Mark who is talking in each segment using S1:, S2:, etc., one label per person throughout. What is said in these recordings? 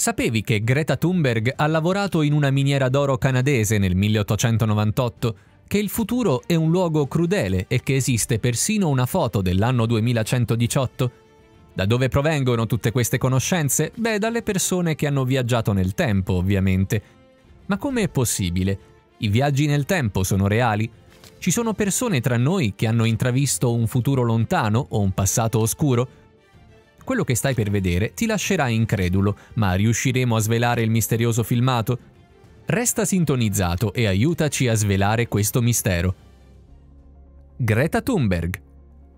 S1: Sapevi che Greta Thunberg ha lavorato in una miniera d'oro canadese nel 1898? Che il futuro è un luogo crudele e che esiste persino una foto dell'anno 2118? Da dove provengono tutte queste conoscenze? Beh, dalle persone che hanno viaggiato nel tempo, ovviamente. Ma come è possibile? I viaggi nel tempo sono reali? Ci sono persone tra noi che hanno intravisto un futuro lontano o un passato oscuro? quello che stai per vedere ti lascerà incredulo, ma riusciremo a svelare il misterioso filmato? Resta sintonizzato e aiutaci a svelare questo mistero. Greta Thunberg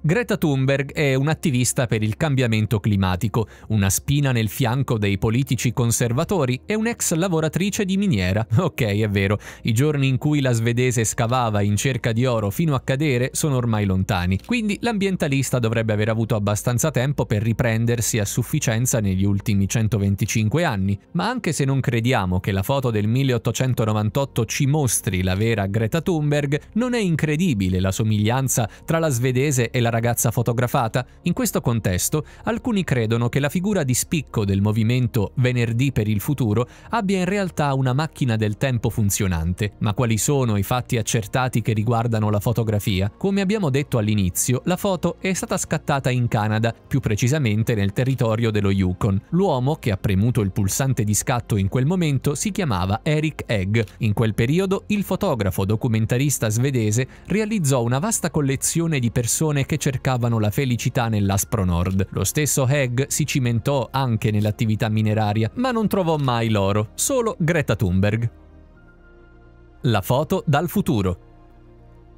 S1: Greta Thunberg è un'attivista per il cambiamento climatico, una spina nel fianco dei politici conservatori e un'ex lavoratrice di miniera. Ok, è vero, i giorni in cui la svedese scavava in cerca di oro fino a cadere sono ormai lontani, quindi l'ambientalista dovrebbe aver avuto abbastanza tempo per riprendersi a sufficienza negli ultimi 125 anni. Ma anche se non crediamo che la foto del 1898 ci mostri la vera Greta Thunberg, non è incredibile la somiglianza tra la svedese e la ragazza fotografata, in questo contesto alcuni credono che la figura di spicco del movimento Venerdì per il futuro abbia in realtà una macchina del tempo funzionante, ma quali sono i fatti accertati che riguardano la fotografia? Come abbiamo detto all'inizio, la foto è stata scattata in Canada, più precisamente nel territorio dello Yukon. L'uomo che ha premuto il pulsante di scatto in quel momento si chiamava Eric Egg. In quel periodo il fotografo documentarista svedese realizzò una vasta collezione di persone che cercavano la felicità nell'aspro nord. Lo stesso Hegg si cimentò anche nell'attività mineraria, ma non trovò mai l'oro, solo Greta Thunberg. La foto dal futuro.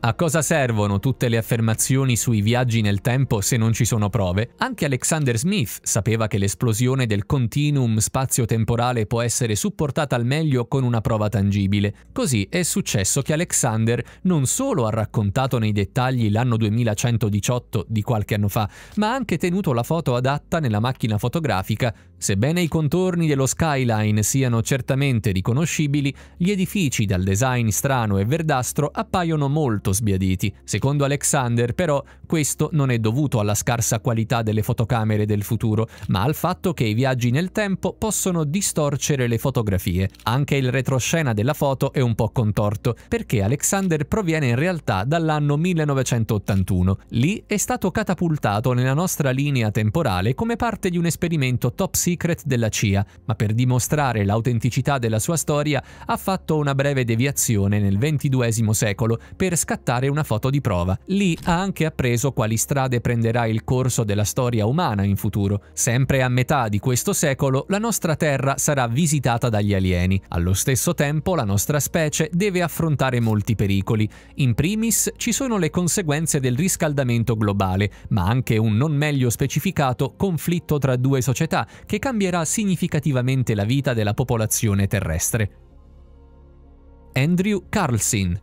S1: A cosa servono tutte le affermazioni sui viaggi nel tempo se non ci sono prove? Anche Alexander Smith sapeva che l'esplosione del continuum spazio-temporale può essere supportata al meglio con una prova tangibile. Così è successo che Alexander non solo ha raccontato nei dettagli l'anno 2118 di qualche anno fa, ma ha anche tenuto la foto adatta nella macchina fotografica. Sebbene i contorni dello skyline siano certamente riconoscibili, gli edifici dal design strano e verdastro appaiono molto sbiaditi. Secondo Alexander, però, questo non è dovuto alla scarsa qualità delle fotocamere del futuro, ma al fatto che i viaggi nel tempo possono distorcere le fotografie. Anche il retroscena della foto è un po' contorto, perché Alexander proviene in realtà dall'anno 1981. Lì è stato catapultato nella nostra linea temporale come parte di un esperimento top secret della CIA, ma per dimostrare l'autenticità della sua storia ha fatto una breve deviazione nel XXII secolo per scattare scattare una foto di prova. Lì ha anche appreso quali strade prenderà il corso della storia umana in futuro. Sempre a metà di questo secolo la nostra Terra sarà visitata dagli alieni. Allo stesso tempo la nostra specie deve affrontare molti pericoli. In primis ci sono le conseguenze del riscaldamento globale, ma anche un non meglio specificato conflitto tra due società che cambierà significativamente la vita della popolazione terrestre. Andrew Carlson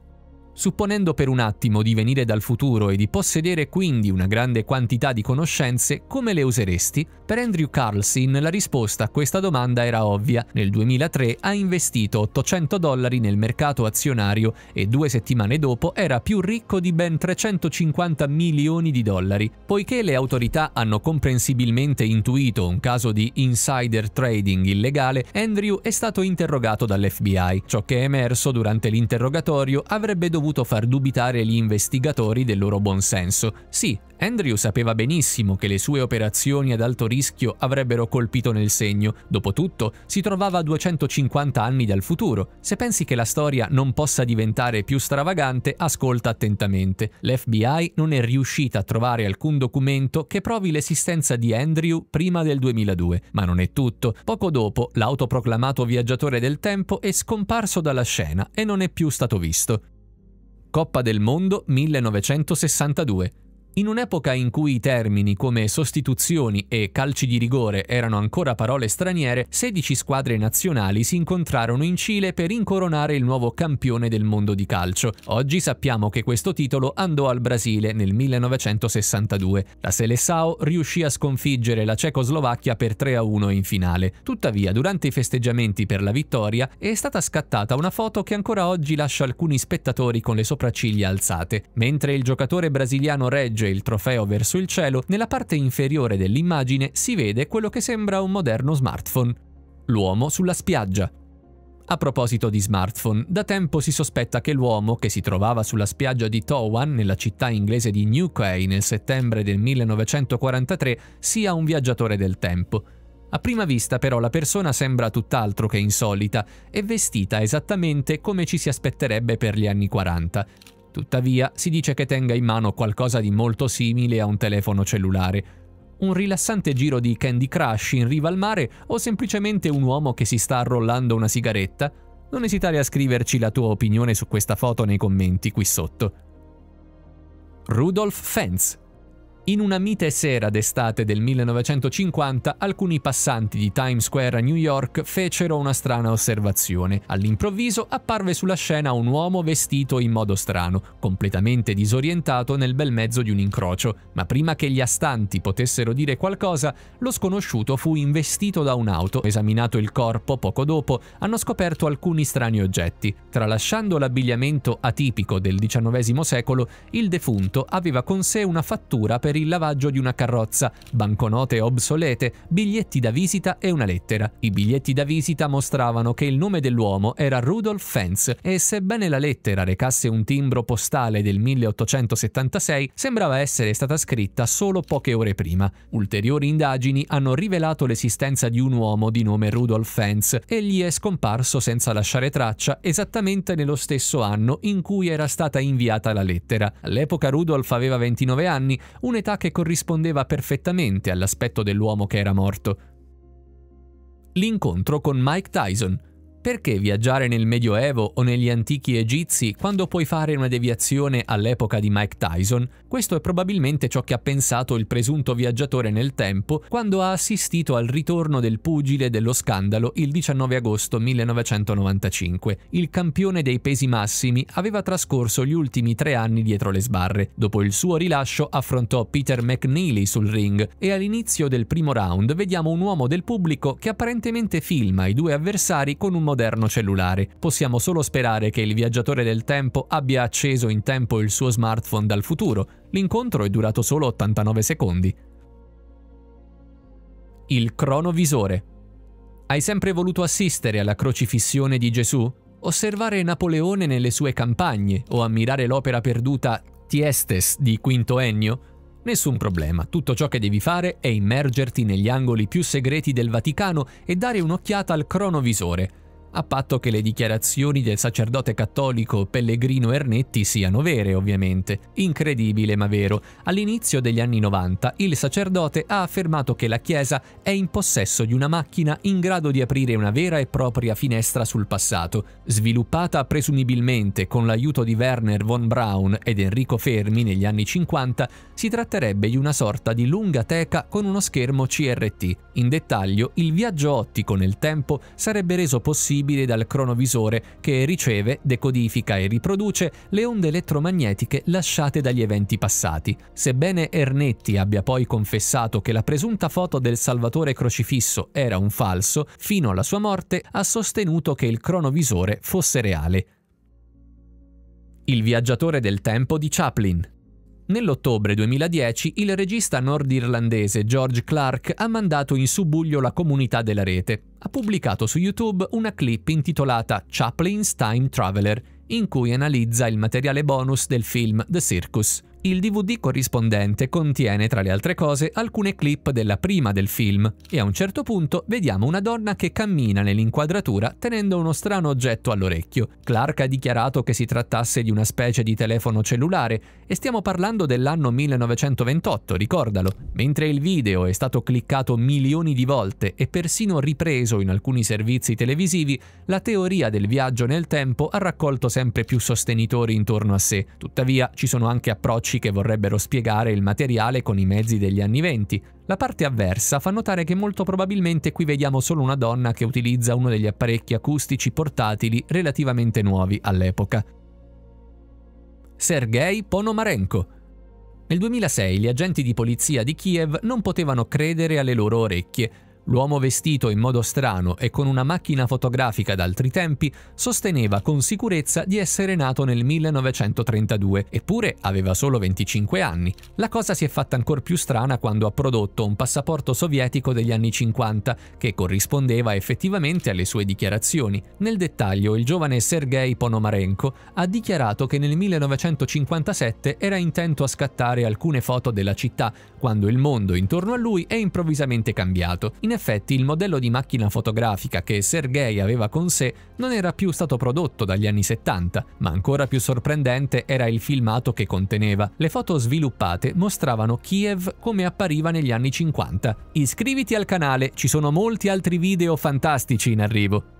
S1: Supponendo per un attimo di venire dal futuro e di possedere quindi una grande quantità di conoscenze, come le useresti? Per Andrew Carlson la risposta a questa domanda era ovvia. Nel 2003 ha investito 800 dollari nel mercato azionario e due settimane dopo era più ricco di ben 350 milioni di dollari. Poiché le autorità hanno comprensibilmente intuito un caso di insider trading illegale, Andrew è stato interrogato dall'FBI. Ciò che è emerso durante l'interrogatorio avrebbe dovuto dovuto far dubitare gli investigatori del loro buonsenso. Sì, Andrew sapeva benissimo che le sue operazioni ad alto rischio avrebbero colpito nel segno, dopotutto si trovava a 250 anni dal futuro. Se pensi che la storia non possa diventare più stravagante, ascolta attentamente. L'FBI non è riuscita a trovare alcun documento che provi l'esistenza di Andrew prima del 2002, ma non è tutto. Poco dopo, l'autoproclamato viaggiatore del tempo è scomparso dalla scena e non è più stato visto. Coppa del Mondo 1962 in un'epoca in cui i termini come sostituzioni e calci di rigore erano ancora parole straniere, 16 squadre nazionali si incontrarono in Cile per incoronare il nuovo campione del mondo di calcio. Oggi sappiamo che questo titolo andò al Brasile nel 1962. La Seleção riuscì a sconfiggere la Cecoslovacchia per 3-1 in finale. Tuttavia, durante i festeggiamenti per la vittoria è stata scattata una foto che ancora oggi lascia alcuni spettatori con le sopracciglia alzate. Mentre il giocatore brasiliano Reggio sorge il trofeo verso il cielo, nella parte inferiore dell'immagine si vede quello che sembra un moderno smartphone. L'uomo sulla spiaggia, a proposito di smartphone, da tempo si sospetta che l'uomo che si trovava sulla spiaggia di Towan, nella città inglese di Newquay nel settembre del 1943, sia un viaggiatore del tempo. A prima vista però la persona sembra tutt'altro che insolita, è vestita esattamente come ci si aspetterebbe per gli anni 40. Tuttavia, si dice che tenga in mano qualcosa di molto simile a un telefono cellulare. Un rilassante giro di Candy Crush in riva al mare o semplicemente un uomo che si sta arrollando una sigaretta? Non esitare a scriverci la tua opinione su questa foto nei commenti qui sotto. Rudolf Fenz in una mite sera d'estate del 1950, alcuni passanti di Times Square a New York fecero una strana osservazione. All'improvviso apparve sulla scena un uomo vestito in modo strano, completamente disorientato nel bel mezzo di un incrocio, ma prima che gli astanti potessero dire qualcosa, lo sconosciuto fu investito da un'auto. Esaminato il corpo poco dopo, hanno scoperto alcuni strani oggetti. Tralasciando l'abbigliamento atipico del XIX secolo, il defunto aveva con sé una fattura per per il lavaggio di una carrozza, banconote obsolete, biglietti da visita e una lettera. I biglietti da visita mostravano che il nome dell'uomo era Rudolf Fenz e sebbene la lettera recasse un timbro postale del 1876, sembrava essere stata scritta solo poche ore prima. Ulteriori indagini hanno rivelato l'esistenza di un uomo di nome Rudolf Fenz e gli è scomparso senza lasciare traccia esattamente nello stesso anno in cui era stata inviata la lettera. All'epoca Rudolf aveva 29 anni, un'età età che corrispondeva perfettamente all'aspetto dell'uomo che era morto. L'incontro con Mike Tyson, perché viaggiare nel Medioevo o negli antichi egizi quando puoi fare una deviazione all'epoca di Mike Tyson? Questo è probabilmente ciò che ha pensato il presunto viaggiatore nel tempo quando ha assistito al ritorno del pugile dello scandalo il 19 agosto 1995. Il campione dei pesi massimi aveva trascorso gli ultimi tre anni dietro le sbarre. Dopo il suo rilascio affrontò Peter McNeely sul ring e all'inizio del primo round vediamo un uomo del pubblico che apparentemente filma i due avversari con un moderno cellulare. Possiamo solo sperare che il viaggiatore del tempo abbia acceso in tempo il suo smartphone dal futuro. L'incontro è durato solo 89 secondi. Il cronovisore. Hai sempre voluto assistere alla crocifissione di Gesù? Osservare Napoleone nelle sue campagne o ammirare l'opera perduta Tiestes di Quinto Ennio? Nessun problema, tutto ciò che devi fare è immergerti negli angoli più segreti del Vaticano e dare un'occhiata al cronovisore a patto che le dichiarazioni del sacerdote cattolico Pellegrino Ernetti siano vere, ovviamente. Incredibile ma vero, all'inizio degli anni 90 il sacerdote ha affermato che la Chiesa è in possesso di una macchina in grado di aprire una vera e propria finestra sul passato, sviluppata presumibilmente con l'aiuto di Werner von Braun ed Enrico Fermi negli anni 50, si tratterebbe di una sorta di lunga teca con uno schermo CRT. In dettaglio, il viaggio ottico nel tempo sarebbe reso possibile visibili dal cronovisore che riceve, decodifica e riproduce le onde elettromagnetiche lasciate dagli eventi passati. Sebbene Ernetti abbia poi confessato che la presunta foto del Salvatore crocifisso era un falso, fino alla sua morte ha sostenuto che il cronovisore fosse reale. Il viaggiatore del tempo di Chaplin Nell'ottobre 2010 il regista nordirlandese George Clark ha mandato in subuglio la comunità della rete. Ha pubblicato su YouTube una clip intitolata Chaplin's Time Traveler, in cui analizza il materiale bonus del film The Circus. Il DVD corrispondente contiene, tra le altre cose, alcune clip della prima del film e a un certo punto vediamo una donna che cammina nell'inquadratura tenendo uno strano oggetto all'orecchio. Clark ha dichiarato che si trattasse di una specie di telefono cellulare e stiamo parlando dell'anno 1928, ricordalo. Mentre il video è stato cliccato milioni di volte e persino ripreso in alcuni servizi televisivi, la teoria del viaggio nel tempo ha raccolto sempre più sostenitori intorno a sé. Tuttavia ci sono anche approcci teorici che vorrebbero spiegare il materiale con i mezzi degli anni venti. La parte avversa fa notare che molto probabilmente qui vediamo solo una donna che utilizza uno degli apparecchi acustici portatili relativamente nuovi all'epoca. Sergei Ponomarenko Nel 2006 gli agenti di polizia di Kiev non potevano credere alle loro orecchie L'uomo vestito in modo strano e con una macchina fotografica d'altri tempi sosteneva con sicurezza di essere nato nel 1932, eppure aveva solo 25 anni. La cosa si è fatta ancora più strana quando ha prodotto un passaporto sovietico degli anni 50 che corrispondeva effettivamente alle sue dichiarazioni. Nel dettaglio, il giovane Sergei Ponomarenko ha dichiarato che nel 1957 era intento a scattare alcune foto della città, quando il mondo intorno a lui è improvvisamente cambiato. In in effetti il modello di macchina fotografica che Sergei aveva con sé non era più stato prodotto dagli anni 70, ma ancora più sorprendente era il filmato che conteneva. Le foto sviluppate mostravano Kiev come appariva negli anni 50. Iscriviti al canale, ci sono molti altri video fantastici in arrivo.